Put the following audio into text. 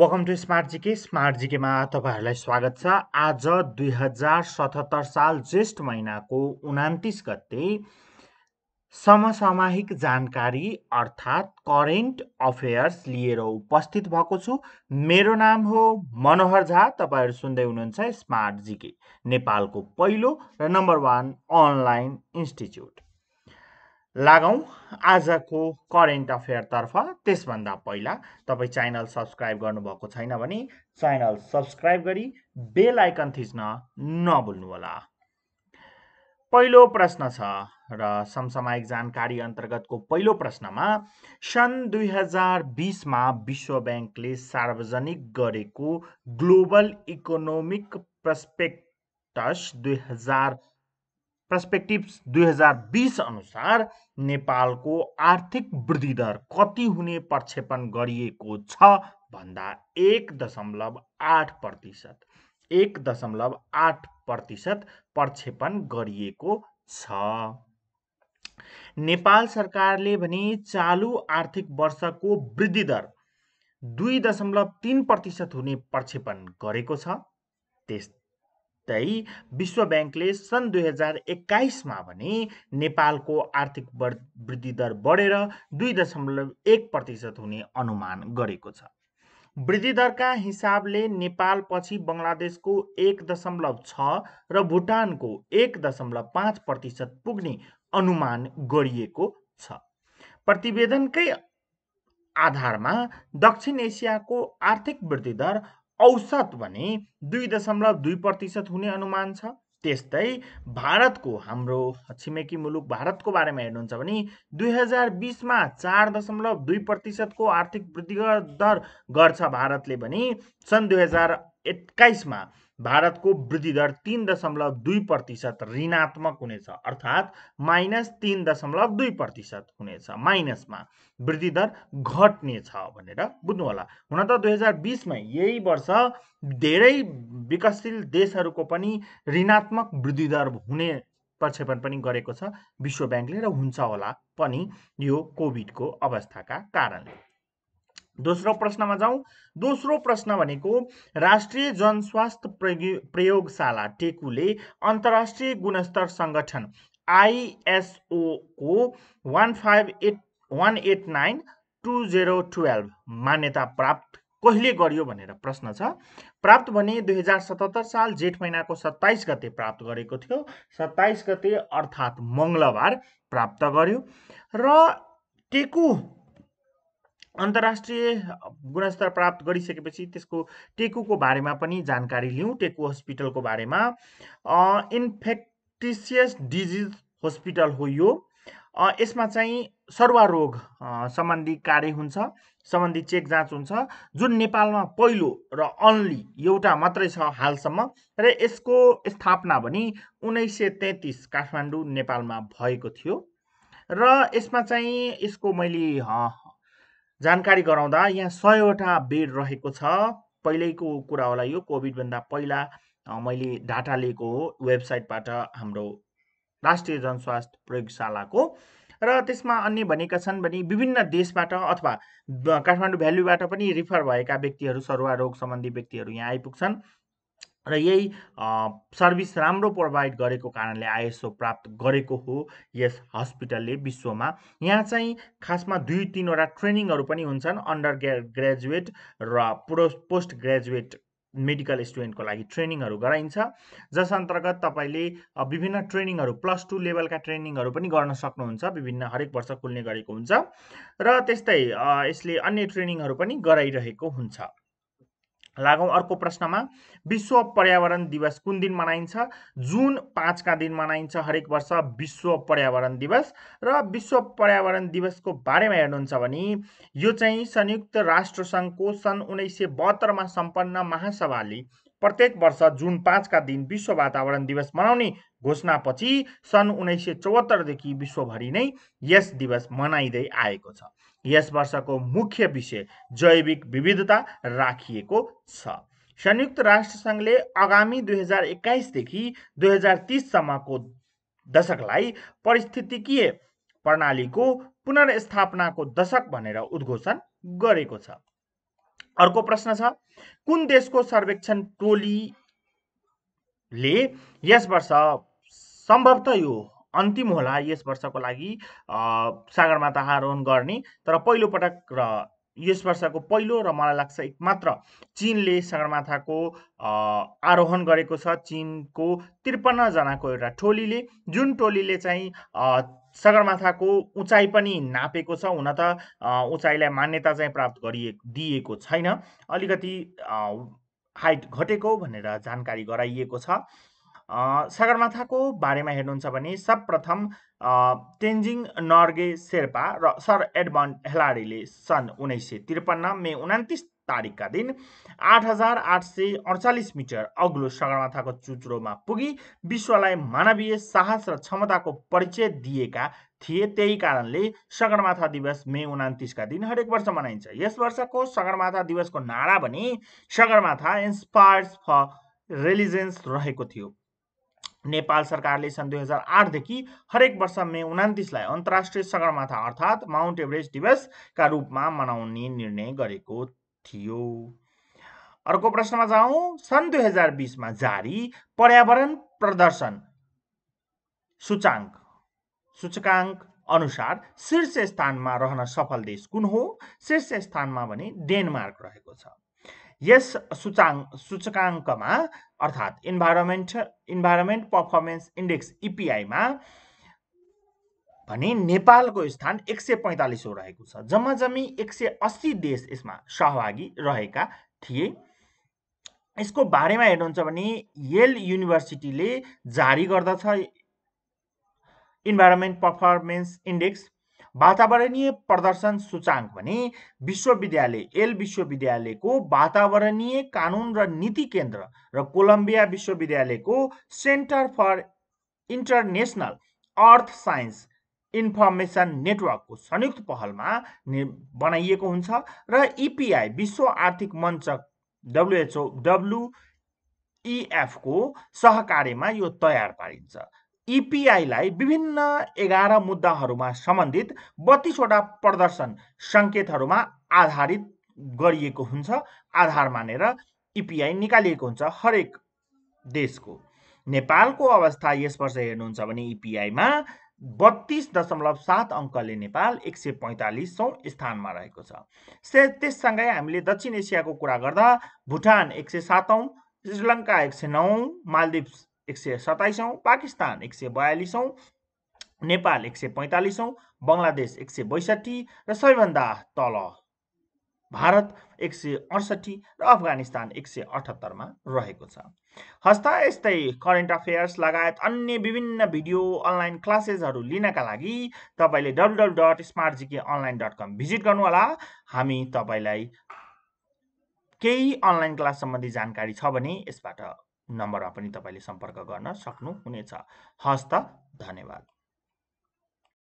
welcome to Smart GK Smart जिकेमा तपाईँहरूलाई स्वागत छ आज दुई हजार सतहत्तर साल ज्येष्ठ महिनाको उनातिस गते समसामयिक जानकारी अर्थात् करेन्ट अफेयर्स लिएर उपस्थित भएको छु मेरो नाम हो मनोहर झा तपाईँहरू सुन्दै हुनुहुन्छ स्मार्ट जिके नेपालको पहिलो र नम्बर वान अनलाइन इन्स्टिच्युट लागौँ आजको करेन्ट अफेयरतर्फ त्यसभन्दा पहिला तपाईँ च्यानल सब्सक्राइब गर्नुभएको छैन भने च्यानल सब्सक्राइब गरी बेल आइकन थिच्न नभुल्नुहोला पहिलो प्रश्न छ र समसामयिक जानकारी अन्तर्गतको पहिलो प्रश्नमा सन् दुई हजार बिसमा विश्व ब्याङ्कले सार्वजनिक गरेको ग्लोबल इकोनोमिक प्रस्पेक्टस दुई हजार पर्सपेक्टिभ दुई हजार बिस अनुसार नेपालको आर्थिक वृद्धि दर कति हुने प्रक्षेपण गरिएको छ भन्दा एक दशमलव आठ प्रतिशत एक दशमलव आठ प्रतिशत प्रक्षेपण गरिएको छ नेपाल सरकारले भने चालु आर्थिक वर्षको वृद्धि दर दुई दशमलव तिन प्रतिशत हुने प्रक्षेपण गरेको छ त्यस विश्व ब्याङ्कले सन् दुई हजार एक्काइसमा भने नेपालको आर्थिक वृद्धि दर बढेर दुई दशमलव एक प्रतिशत हुने अनुमान गरेको छ वृद्धि दरका हिसाबले नेपाल पछि बङ्गलादेशको एक दशमलव छ र भुटानको एक दशमलव पाँच प्रतिशत पुग्ने अनुमान गरिएको छ प्रतिवेदनकै आधारमा दक्षिण एसियाको आर्थिक वृद्धि दर औसत भने दुई दशमलव दुई प्रतिशत हुने अनुमान छ त्यस्तै भारतको हाम्रो छिमेकी मुलुक भारतको बारेमा हेर्नुहुन्छ भने दुई हजार बिसमा चार दशमलव दुई प्रतिशतको आर्थिक वृद्धि दर गर्छ भारतले भने सन् दुई हजार एक्काइसमा भारतको वृद्धि दर तिन दशमलव दुई प्रतिशत ऋणात्मक हुनेछ अर्थात् माइनस तिन दशमलव दुई प्रतिशत हुनेछ माइनसमा वृद्धि दर घट्नेछ भनेर बुझ्नुहोला हुन त दुई हजार बिसमा यही वर्ष धेरै विकासशील देशहरूको पनि ऋणात्मक वृद्धि दर हुने प्रक्षेपण पनि गरेको छ विश्व ब्याङ्कले र हुन्छ होला पनि यो कोभिडको अवस्थाका कारणले दोस्रो प्रश्नमा जाउँ दोस्रो प्रश्न भनेको राष्ट्रिय जनस्वास्थ्य प्रयोगशाला टेकुले अन्तर्राष्ट्रिय गुणस्तर सङ्गठन आइएसओको one five eight one eight nine two zero twelve मान्यता प्राप्त कहिले गरियो भनेर प्रश्न छ प्राप्त भने दुई हजार सतहत्तर साल जेठ महिनाको सत्ताइस गते प्राप्त गरेको थियो सत्ताइस गते अर्थात् मङ्गलबार प्राप्त गर्यो र टेकु अन्तर्राष्ट्रिय गुणस्तर प्राप्त गरिसकेपछि त्यसको टेकुको बारेमा पनि जानकारी लिउँ टेकु हस्पिटलको बारेमा इन्फेक्टिसियस डिजिज हस्पिटल हो यो यसमा चाहिँ सर्वारोग सम्बन्धी कार्य हुन्छ सम्बन्धी चेक जाँच हुन्छ जुन नेपालमा पहिलो र अन्ली एउटा मात्रै छ हालसम्म र यसको स्थापना भने उन्नाइस सय तेत्तिस काठमाडौँ नेपालमा भएको थियो र यसमा चाहिँ यसको मैले जानकारी गराउँदा यहाँ सयवटा बेड रहेको छ पहिल्यैको कुरा होला यो कोभिडभन्दा पहिला मैले डाटा लिएको हो वेबसाइटबाट हाम्रो राष्ट्रिय जनस्वास्थ्य प्रयोगशालाको र त्यसमा अन्य भनेका छन् भने विभिन्न देशबाट अथवा काठमाडौँ भ्यालुबाट पनि रिफर भएका व्यक्तिहरू सरुवा रोग सम्बन्धी व्यक्तिहरू यहाँ आइपुग्छन् र यही सर्भिस राम्रो प्रोभाइड गरेको कारणले आइएसओ प्राप्त गरेको हो यस हस्पिटलले विश्वमा यहाँ चाहिँ खासमा दुई तिनवटा ट्रेनिङहरू पनि हुन्छन् अन्डर ग्रेजुएट र पुरो पोस्ट ग्रेजुएट मेडिकल स्टुडेन्टको लागि ट्रेनिङहरू गराइन्छ जस अन्तर्गत तपाईँले विभिन्न ट्रेनिङहरू प्लस टू लेभलका ट्रेनिङहरू पनि गर्न सक्नुहुन्छ विभिन्न हरेक वर्ष खुल्ने गरेको हुन्छ र त्यस्तै यसले अन्य ट्रेनिङहरू पनि गराइरहेको हुन्छ लागौँ अर्को प्रश्नमा विश्व पर्यावरण दिवस कुन दिन मनाइन्छ जुन पाँचका दिन मनाइन्छ हरेक वर्ष विश्व पर्यावरण दिवस र विश्व पर्यावरण दिवसको बारेमा हेर्नुहुन्छ भने यो चाहिँ संयुक्त राष्ट्रसङ्घको सन् उन्नाइस सय बहत्तरमा सम्पन्न महासभाले प्रत्येक वर्ष जुन पाँचका दिन विश्व वातावरण दिवस मनाउने घोषणापछि सन् उन्नाइस सय चौहत्तरदेखि विश्वभरि नै यस दिवस मनाइँदै आएको छ यस वर्षको मुख्य विषय जैविक विविधता राखिएको छ संयुक्त राष्ट्रसङ्घले आगामी दुई हजार एक्काइसदेखि दुई हजार तिससम्मको दशकलाई परिस्थितिकीय प्रणालीको पुनर्स्थापनाको दशक भनेर उद्घोषण गरेको छ अर्को प्रश्न छ कुन देशको सर्वेक्षण टोलीले यस वर्ष सम्भवत यो अन्तिम होला यस वर्षको लागि सागरमाथा आरोहण गर्ने तर पहिलोपटक र यस वर्षको पहिलो र मलाई लाग्छ एकमात्र चिनले सगरमाथाको आरोहण गरेको छ चिनको त्रिपन्नजनाको एउटा टोलीले जुन टोलीले चाहिँ सगरमाथाको उचाइ पनि नापेको छ हुन त उचाइलाई मान्यता चाहिँ प्राप्त गरिएको दिएको छैन अलिकति हाइट घटेको भनेर जानकारी गराइएको छ सगरमाथाको बारेमा हेर्नुहुन्छ भने सर्वप्रथम तेन्जिङ नर्गे शेर्पा र सर एडमन हेलाडीले सन् उन्नाइस सय त्रिपन्न मे उनातिस तारिकका दिन आठ हजार आठ सय अडचालिस मिटर अग्लो सगरमाथाको चुचुरोमा पुगी विश्वलाई मानवीय साहस र क्षमताको परिचय दिएका थिए त्यही कारणले सगरमाथा दिवस मे उनातिसका दिन हरेक वर्ष मनाइन्छ यस वर्षको सगरमाथा दिवसको नारा भने सगरमाथा इन्सपायर्स फर रिलिजेन्स रहेको थियो नेपाल सरकारले सन् दुई हजार आठदेखि हरेक वर्ष मे उनातिसलाई अन्तर्राष्ट्रिय सगरमाथा अर्थात् माउन्ट एभरेस्ट दिवसका रूपमा मनाउने निर्णय गरेको थियो अर्को प्रश्नमा जाउँ सन् दुई हजार बिसमा जारी पर्यावरण प्रदर्शन सूचाङ्क सूचकाङ्क अनुसार शीर्ष स्थानमा रहन सफल देश कुन हो शीर्ष स्थानमा भने डेनमार्क रहेको छ यस सूचाङ्क सूचकाङ्कमा अर्थात् इन्भाइरोमेन्ट इन्भाइरोमेन्ट पर्फर्मेन्स इन्डेक्स इपिआईमा भने नेपालको स्थान एक सय पैँतालिस रहेको छ जम्मा जम्मी एक सय अस्सी देश यसमा सहभागी रहेका थिए यसको बारेमा हेर्नुहुन्छ भने येल युनिभर्सिटीले जारी गर्दछ इन्भाइरोमेन्ट पर्फर्मेन्स इन्डेक्स वातावरणीय प्रदर्शन सूचाङ्क भने विश्वविद्यालय एल विश्वविद्यालयको वातावरणीय कानुन र नीति केन्द्र र कोलम्बिया विश्वविद्यालयको Center for International Earth Science Information नेटवर्कको संयुक्त पहलमा बनाइएको हुन्छ र इपिआई विश्व आर्थिक मञ्च डब्लुएचओ डब्लुइएफको सहकार्यमा यो तयार पारिन्छ इपिआईलाई विभिन्न एघार मुद्दाहरूमा सम्बन्धित बत्तिसवटा प्रदर्शन सङ्केतहरूमा आधारित गरिएको हुन्छ आधार मानेर इपिआई निकालिएको हुन्छ हरेक देशको नेपालको अवस्था यस वर्ष हेर्नुहुन्छ भने इपिआईमा बत्तिस दशमलव सात अङ्कले नेपाल एक सय पैँतालिसौँ स्थानमा रहेको छ त्यससँगै हामीले दक्षिण एसियाको कुरा गर्दा भुटान एक सय सातौँ श्रीलङ्का एक सय नौ मालदिप्स एक सय सताइसौँ पाकिस्तान एक सय बयालिसौँ नेपाल एक सय पैँतालिसौँ बङ्गलादेश एक सय बैसठी र सबैभन्दा तल भारत एक सय अडसठी र अफगानिस्तान एक सय अठहत्तरमा रहेको छ हस्ता यस्तै करेन्ट अफेयर्स लगायत अन्य विभिन्न भिडियो अनलाइन क्लासेसहरू लिनका लागि तपाईँले W W dot Smart GK online dot com visit गर्नुहोला हामी तपाईँलाई केही अनलाइन क्लास सम्बन्धी जानकारी छ भने यसबाट नम्बरमा पनि तपाईँले सम्पर्क गर्न सक्नुहुनेछ हस् त धन्यवाद